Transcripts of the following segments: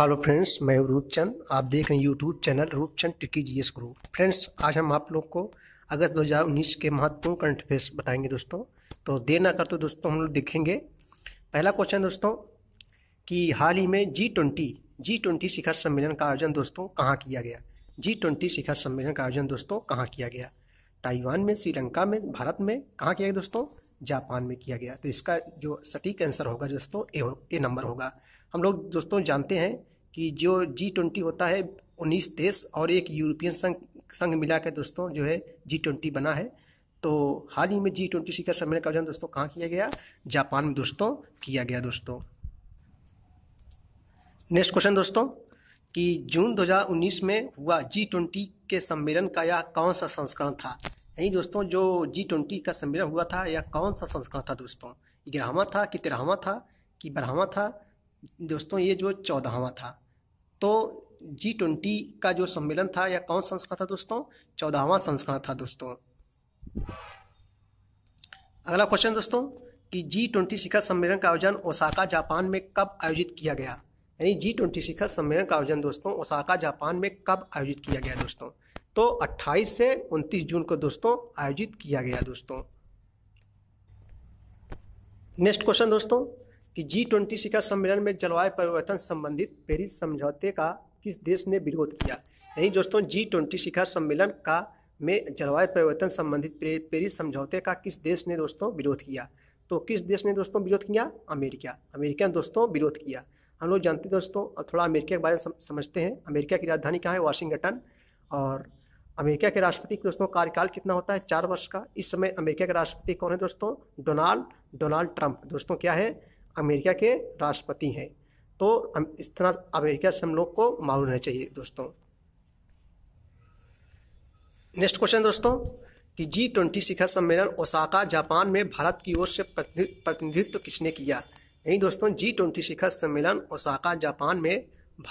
hello friends मैं हूँ रूपचंद आप देख रहे हैं यूट्यूब चैनल रूपचंद टिकी एस ग्रुप फ्रेंड्स आज हम आप लोग को अगस्त 2019 के महत्वपूर्ण करंट अफेयर्स बताएंगे दोस्तों तो देर ना तो दोस्तों हम लोग देखेंगे पहला क्वेश्चन दोस्तों कि हाल ही में जी ट्वेंटी जी ट्वेंटी शिखर सम्मेलन का आयोजन दोस्तों कहाँ किया गया जी ट्वेंटी शिखर सम्मेलन का आयोजन दोस्तों कहाँ किया गया ताइवान में श्रीलंका में भारत में कहाँ किया गया दोस्तों जापान में किया गया तो इसका जो सटीक आंसर होगा दोस्तों ए नंबर होगा हम लोग दोस्तों जानते हैं कि जो जी ट्वेंटी होता है उन्नीस देश और एक यूरोपियन संघ संघ मिला के दोस्तों जो है जी ट्वेंटी बना है तो हाल ही में जी ट्वेंटी शिखर सम्मेलन का आयोजन दोस्तों कहाँ किया गया जापान में दोस्तों किया गया दोस्तों नेक्स्ट क्वेश्चन दोस्तों कि जून 2019 में हुआ जी ट्वेंटी के सम्मेलन का यह कौन सा संस्करण था यही दोस्तों जो जी ट्वेंटी का सम्मेलन हुआ था यह कौन सा संस्करण था दोस्तों ग्यारहवा था कि तेरहवा था कि बारहवा था दोस्तों ये जो चौदहवा था तो जी ट्वेंटी का जो सम्मेलन था यह कौन संस्करण था दोस्तों चौदहवा संस्करण था दोस्तों अगला क्वेश्चन दोस्तों कि जी ट्वेंटी शिखर सम्मेलन का आयोजन ओसाका जापान में कब आयोजित किया गया यानी जी ट्वेंटी शिखर सम्मेलन का आयोजन दोस्तों ओसाका जापान में कब आयोजित किया गया दोस्तों तो 28 से 29 जून को दोस्तों आयोजित किया गया दोस्तों नेक्स्ट क्वेश्चन दोस्तों कि जी ट्वेंटी शिखर सम्मेलन में जलवायु परिवर्तन संबंधित पेरिस समझौते का किस देश ने विरोध किया नहीं दोस्तों जी ट्वेंटी शिखर सम्मेलन का में जलवायु परिवर्तन संबंधित पेरिस समझौते का किस देश ने दोस्तों विरोध किया तो किस देश ने दोस्तों विरोध किया अमेरिका अमेरिका ने दोस्तों विरोध किया हम लोग जानते हैं दोस्तों अब थोड़ा अमेरिका के बारे में समझते हैं अमेरिका की राजधानी कहाँ है वाशिंगटन और अमेरिका के राष्ट्रपति दोस्तों कार्यकाल कितना होता है चार वर्ष का इस समय अमेरिका के राष्ट्रपति कौन है दोस्तों डोनाल्ड डोनाल्ड ट्रंप दोस्तों क्या है अमेरिका के राष्ट्रपति हैं तो इस तरह अमेरिका से हम लोग को मालूम रहना चाहिए दोस्तों नेक्स्ट क्वेश्चन दोस्तों कि जी ट्वेंटी शिखर सम्मेलन ओसाका जापान में भारत की ओर से प्रतिनिधित्व किसने किया नहीं दोस्तों जी ट्वेंटी शिखर सम्मेलन ओसाका जापान में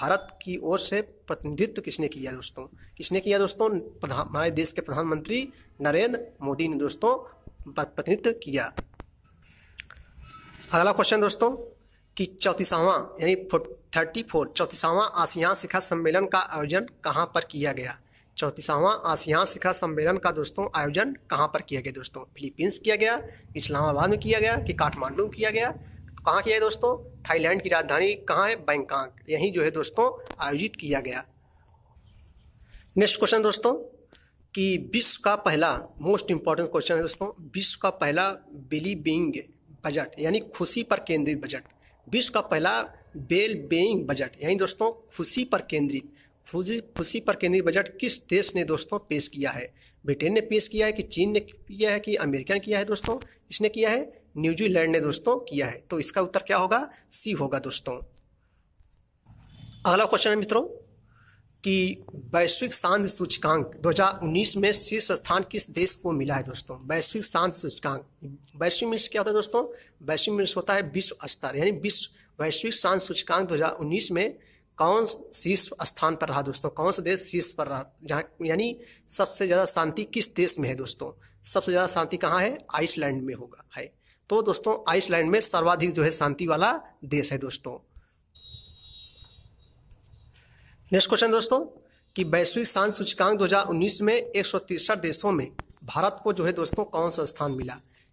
भारत की ओर से प्रतिनिधित्व किसने किया दोस्तों किसने किया दोस्तों प्रधान हमारे देश के प्रधानमंत्री नरेंद्र मोदी ने दोस्तों प्रतिनिधित्व किया अगला क्वेश्चन दोस्तों कि चौतीसावां यानी थर्टी फोर चौतीसावां आसियान शिखा सम्मेलन का आयोजन कहाँ पर किया गया चौंतीसवां आसियान शिखा सम्मेलन का दोस्तों आयोजन कहाँ पर किया गया दोस्तों फिलीपींस में किया गया इस्लामाबाद में किया गया कि काठमांडू में किया गया कहाँ किया है दोस्तों थाईलैंड की राजधानी कहाँ है बैंकॉक यहीं जो है दोस्तों आयोजित किया गया नेक्स्ट क्वेश्चन दोस्तों कि विश्व का पहला मोस्ट इम्पॉर्टेंट क्वेश्चन है दोस्तों विश्व का पहला बिली बिंग बजट यानी खुशी पर केंद्रित बजट विश्व का पहला बेल बेइंग बजट यानी दोस्तों खुशी पर केंद्रित खुशी खुशी पर केंद्रित बजट किस देश ने दोस्तों पेश किया है ब्रिटेन ने पेश किया है कि चीन ने किया है कि अमेरिका ने किया है दोस्तों इसने किया है न्यूजीलैंड ने दोस्तों किया है तो इसका उत्तर क्या होगा सी होगा दोस्तों अगला क्वेश्चन है मित्रों कि वैश्विक शांति सूचकांक 2019 में शीर्ष स्थान किस देश को मिला है दोस्तों वैश्विक शांति सूचकांक वैश्विक मिश्र क्या होता है दोस्तों वैश्विक मिश्र होता है विश्व स्तर यानी विश्व वैश्विक शांति सूचकांक 2019 में कौन शीर्ष स्थान पर रहा दोस्तों कौन सा देश शीर्ष पर रहा जहाँ यानी सबसे ज़्यादा शांति किस देश में है दोस्तों सबसे ज़्यादा शांति कहाँ है आइसलैंड में होगा है तो दोस्तों आइसलैंड में सर्वाधिक जो है शांति वाला देश है दोस्तों नेक्स्ट क्वेश्चन दोस्तों कि वैश्विक शांत सूचकांक 2019 में एक देशों में भारत को जो है दोस्तों कौन सा स्थान मिला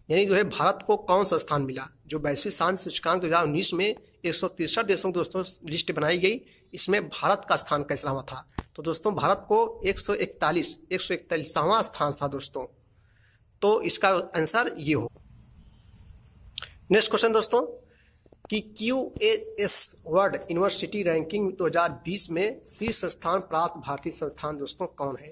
यानी जो है भारत को कौन सा स्थान मिला जो वैश्विक शांत सूचकांक 2019 में एक देशों की दोस्तों लिस्ट बनाई गई इसमें भारत का स्थान कैसा हुआ था तो दोस्तों भारत को 141 सौ स्थान था दोस्तों तो इसका आंसर ये हो नेक्स्ट क्वेश्चन दोस्तों कि Q S world university ranking 2020 में शीर्ष स्थान प्राप्त भारतीय संस्थान दोस्तों कौन है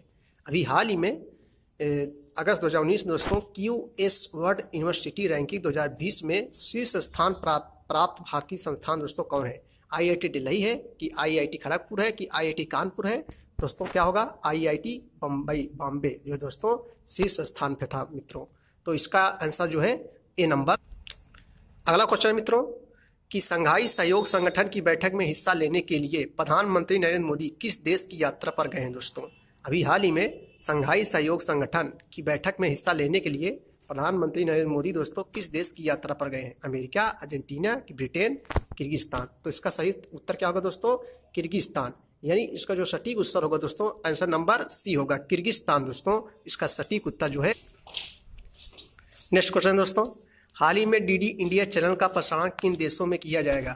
अभी हाल ही में अगस्त 2019 में दोस्तों Q S world university ranking 2020 में शीर्ष स्थान प्राप्त प्राप्त भारतीय संस्थान दोस्तों कौन है आईआईटी दिल्ली है कि आईआईटी खड़गपुर है कि आईआईटी कानपुर है दोस्तों क्या होगा आईआईटी बम्बई बॉम्बे जो दोस्तों शीर्ष स्थान पे था मित्रों तो इसका आंसर जो है ए नंबर अगला क्वेश्चन है मित्रों कि संघाई सहयोग संगठन की बैठक में हिस्सा लेने के लिए प्रधानमंत्री नरेंद्र मोदी किस देश की यात्रा पर गए हैं दोस्तों अभी हाल ही में संघाई सहयोग संगठन की बैठक में हिस्सा लेने के लिए प्रधानमंत्री नरेंद्र मोदी दोस्तों किस देश की यात्रा पर गए हैं अमेरिका अर्जेंटीना ब्रिटेन किर्गिस्तान तो इसका सही उत्तर क्या होगा दोस्तों किर्गिस्तान यानी इसका जो सटीक उत्तर होगा दोस्तों आंसर नंबर सी होगा किर्गिस्तान दोस्तों इसका सटीक उत्तर जो है नेक्स्ट क्वेश्चन दोस्तों हाल ही में डीडी इंडिया चैनल का प्रसारण किन देशों में किया जाएगा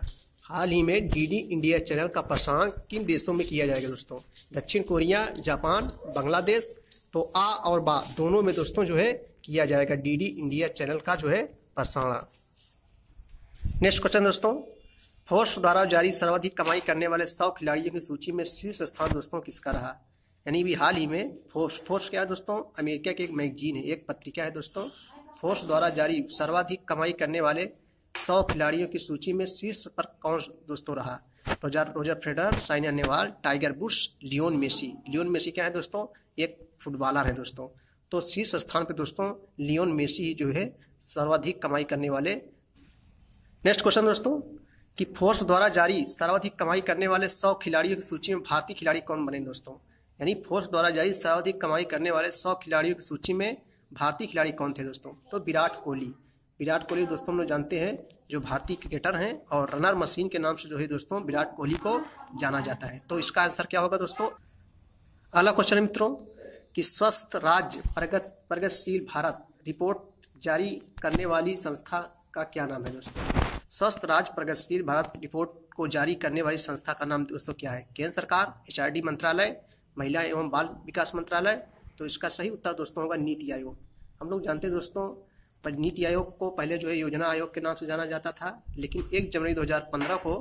हाल ही में डीडी इंडिया चैनल का प्रसारण किन देशों में किया जाएगा दोस्तों दक्षिण कोरिया जापान बांग्लादेश तो आ और बा दोनों में दोस्तों जो है किया जाएगा डीडी इंडिया चैनल का जो है प्रसारण नेक्स्ट क्वेश्चन दोस्तों फोर्स द्वारा जारी सर्वाधिक कमाई करने वाले सौ खिलाड़ियों की सूची में शीर्ष स्थान दोस्तों किसका रहा यानी भी हाल ही में फोर्स फोर्स क्या है दोस्तों अमेरिका की एक मैगजीन है एक पत्रिका है दोस्तों फोर्स द्वारा जारी सर्वाधिक कमाई करने वाले सौ खिलाड़ियों की सूची में शीर्ष पर कौन दोस्तों रहा Roger Roger Federer Saina Nehwal Tiger Bush Lionel Messi Lionel Messi क्या है दोस्तों एक फुटबॉलर है दोस्तों तो शीर्ष स्थान पे दोस्तों लियोन मेसी ही जो है सर्वाधिक कमाई करने वाले नेक्स्ट क्वेश्चन दोस्तों कि फोर्स द्वारा जारी सर्वाधिक कमाई करने वाले सौ खिलाड़ियों की सूची में भारतीय खिलाड़ी कौन बने दोस्तों यानी फोर्स द्वारा जारी सर्वाधिक कमाई करने वाले सौ खिलाड़ियों की सूची में भारतीय खिलाड़ी कौन थे दोस्तों तो विराट कोहली विराट कोहली दोस्तों हम लोग जानते हैं जो भारतीय क्रिकेटर हैं और रनर मशीन के नाम से जो है दोस्तों विराट कोहली को जाना जाता है तो इसका आंसर क्या होगा दोस्तों अगला क्वेश्चन मित्रों कि स्वस्थ राज्य प्रगत प्रगतिशील भारत रिपोर्ट जारी करने वाली संस्था का क्या नाम है दोस्तों स्वस्थ राज्य प्रगतिशील भारत रिपोर्ट को जारी करने वाली संस्था का नाम दोस्तों क्या है केंद्र सरकार एच मंत्रालय महिला एवं बाल विकास मंत्रालय तो इसका सही उत्तर दोस्तों होगा नीति आयोग हम लोग जानते हैं दोस्तों पर नीति आयोग को पहले जो है योजना आयोग के नाम से जाना जाता था लेकिन एक जनवरी 2015 को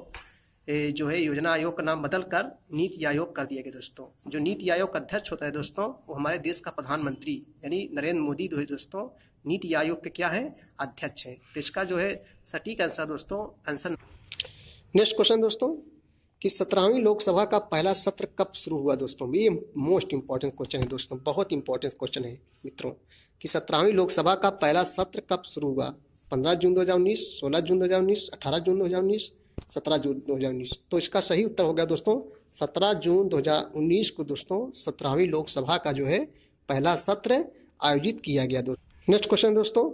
जो है योजना आयोग का नाम बदल कर नीति आयोग कर दिया गया दोस्तों जो नीति आयोग का अध्यक्ष होता है दोस्तों वो हमारे देश का प्रधानमंत्री यानी नरेंद्र मोदी जो है दोस्तों नीति आयोग के क्या है अध्यक्ष हैं तो इसका जो है सटीक आंसर दोस्तों आंसर नेक्स्ट क्वेश्चन दोस्तों कि सत्रहवीं लोकसभा का पहला सत्र कब शुरू हुआ दोस्तों ये मोस्ट इंपॉर्टेंट क्वेश्चन है दोस्तों बहुत इंपॉर्टेंट क्वेश्चन है मित्रों कि सत्रहवीं लोकसभा का पहला सत्र कब शुरू हुआ पंद्रह जून दो हज़ार उन्नीस सोलह जून दो हज़ार उन्नीस अठारह जून दो हज़ार उन्नीस सत्रह जून दो हज़ार उन्नीस तो इसका सही उत्तर हो गया दोस्तों सत्रह जून दो हज़ार उन्नीस को दोस्तों सत्रहवीं लोकसभा का जो है पहला सत्र आयोजित किया गया दोस्तों नेक्स्ट क्वेश्चन दोस्तों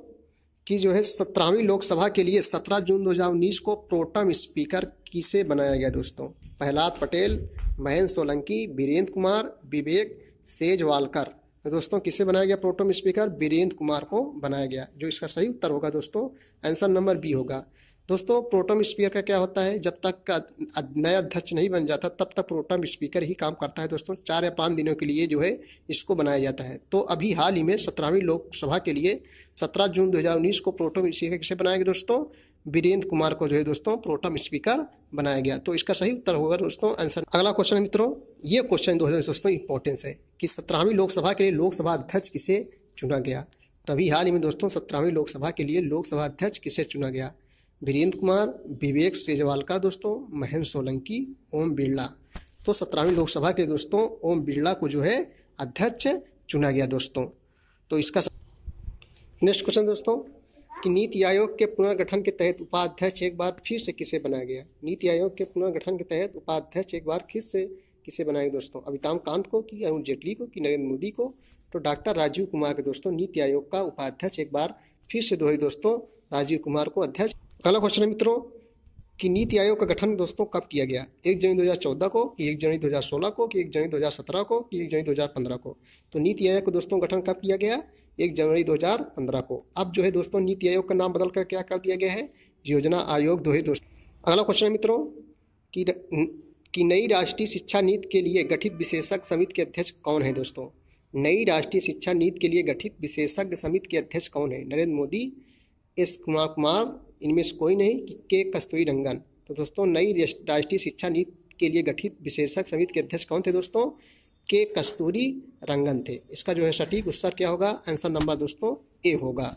कि जो है सत्रहवीं लोकसभा के लिए सत्रह जून दो हज़ार उन्नीस को प्रोटम स्पीकर किसे बनाया गया दोस्तों प्रहलाद पटेल महेंद्र सोलंकी वीरेंद्र कुमार विवेक सेजवालकर तो दोस्तों किसे बनाया गया प्रोटम स्पीकर वीरेंद्र कुमार को बनाया गया जो इसका सही उत्तर होगा दोस्तों आंसर नंबर बी होगा दोस्तों प्रोटम स्पीकर का क्या होता है जब तक नया अध्यक्ष नहीं बन जाता तब तक प्रोटम स्पीकर ही काम करता है दोस्तों चार या पाँच दिनों के लिए जो है इसको बनाया जाता है तो अभी हाल ही में सत्रहवीं लोकसभा के लिए सत्रह जून उन्नीस को प्रोटम स्पीकर किसे बनाया गया दोस्तों वीरेंद्र कुमार को जो है दोस्तों प्रोटम स्पीकर बनाया गया तो इसका सही उत्तर होगा दोस्तों आंसर अगला क्वेश्चन मित्रों ये क्वेश्चन दो दोस्तों इंपॉर्टेंस है कि सत्रहवीं लोकसभा के लिए लोकसभा अध्यक्ष किसे चुना गया तभी हाल ही में दोस्तों सत्रहवीं लोकसभा के लिए लोकसभा अध्यक्ष किसे चुना गया वीरेंद्र कुमार विवेक सेजवालकर दोस्तों महेंद्र सोलंकी ओम बिरला तो सत्रहवीं लोकसभा के दोस्तों ओम बिरला को जो है अध्यक्ष चुना गया दोस्तों तो इसका नेक्स्ट क्वेश्चन दोस्तों कि नीति आयोग के पुनर्गठन के तहत उपाध्यक्ष एक बार फिर से किसे बनाया गया नीति आयोग के पुनर्गठन के तहत उपाध्यक्ष एक बार फिर से किसे बनाया दोस्तों अमिताभ कांत को कि अरुण जेटली को कि नरेंद्र मोदी को तो डॉक्टर राजीव कुमार के दोस्तों नीति आयोग का उपाध्यक्ष एक बार फिर से दो दोस्तों राजीव कुमार को अध्यक्ष अगला क्वेश्चन है मित्रों कि नीति आयोग का गठन दोस्तों कब किया गया एक जनवरी 2014 को कि एक जनवरी 2016 को कि एक जनवरी 2017 को कि एक जनवरी 2015 को तो नीति आयोग का दोस्तों गठन कब किया गया एक जनवरी 2015 को अब जो है दोस्तों नीति आयोग का नाम बदल कर क्या कर दिया गया है योजना आयोग दो दोस्तों अगला क्वेश्चन है मित्रों की नई राष्ट्रीय शिक्षा नीति के लिए गठित विशेषज्ञ समिति के अध्यक्ष कौन है दोस्तों नई राष्ट्रीय शिक्षा नीति के लिए गठित विशेषज्ञ समिति के अध्यक्ष कौन है नरेंद्र मोदी एस कुमार कुमार इनमें से कोई नहीं कि के कस्तूरी रंगन तो दोस्तों नई राष्ट्रीय शिक्षा नीति के लिए गठित विशेषक समिति के अध्यक्ष कौन थे दोस्तों के कस्तूरी रंगन थे इसका जो है सटीक उत्तर क्या होगा आंसर नंबर दोस्तों ए होगा